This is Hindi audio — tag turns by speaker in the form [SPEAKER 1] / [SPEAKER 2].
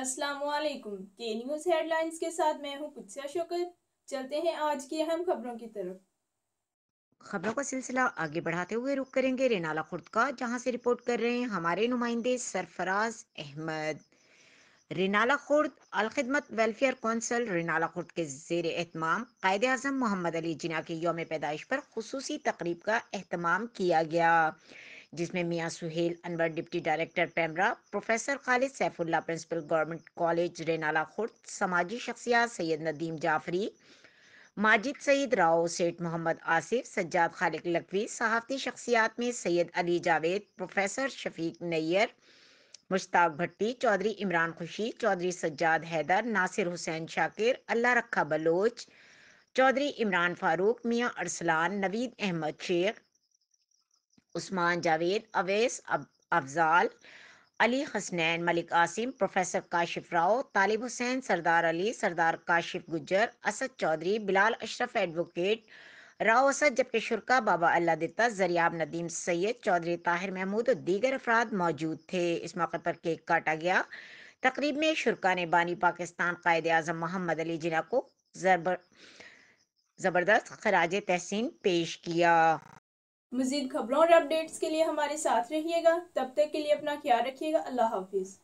[SPEAKER 1] अस्सलाम वालेकुम के न्यूज हेडलाइंस के साथ मैं हूं कुत्सिया शोकत चलते हैं आज की अहम खबरों की तरफ खबरों का
[SPEAKER 2] सिलसिला आगे बढ़ाते हुए रुक करेंगे रेनाला खुर्द का जहां से रिपोर्ट कर रहे हैं हमारे नुमाइंदे सरफराज अहमद रेनाला खुर्द अलखदमत वेलफेयर कौंसल रेनाला खुर्द के जेर एहतमाम कायद अजम मोहम्मद अली जिना के योम पैदाइश पर खसूसी तकरीब का अहतमाम किया गया जिसमें Mian Suhail Anwar deputy director PEMRA professor Khalid Saifullah principal government college Renala Khurd समाजी शख्सियात सैयद नदीम जाफरी माजिद सईद राव सेठ मोहम्मद आसिफ सज्जाद खालिक लकवी सहाफ़ती शख्सियात में सैयद अली जावेद प्रोफेसर शफीक नैयर मुश्ताक भट्टी चौधरी इमरान खुशी चौधरी सज्जाद हैदर नासिर हुसैन शाकिर अल्लाह रखा बलोच चौधरी इमरान फारूक मियाँ अरसलान नवीद अहमद शेख उस्मान जावेद अवैस अब, अफजाल अली हसनैन मलिक आसिम प्रोफेसर काशिफ राव तालिब हुसैन सरदार अली सरदार काशिफ गुजर असद चौधरी बिलाल अशरफ एडवोकेट राव असद जबकि शुरका बाबा अल्लाह दत्ता जरियाब नदीम सैयद चौधरी ताहिर महमूद और दीगर अफराद मौजूद थे इस मौके पर केक काटा गया तकरीब में शुरका ने बानी पाकिस्तान कायद अजम मोहम्मद अली जिना को ज़बरदस्त खराज तहसीन पेश किया
[SPEAKER 1] मजीद खबरों और अपडेट्स के लिए हमारे साथ रहिएगा तब तक के लिए अपना ख्याल रखिएगा अल्लाह हाफिज़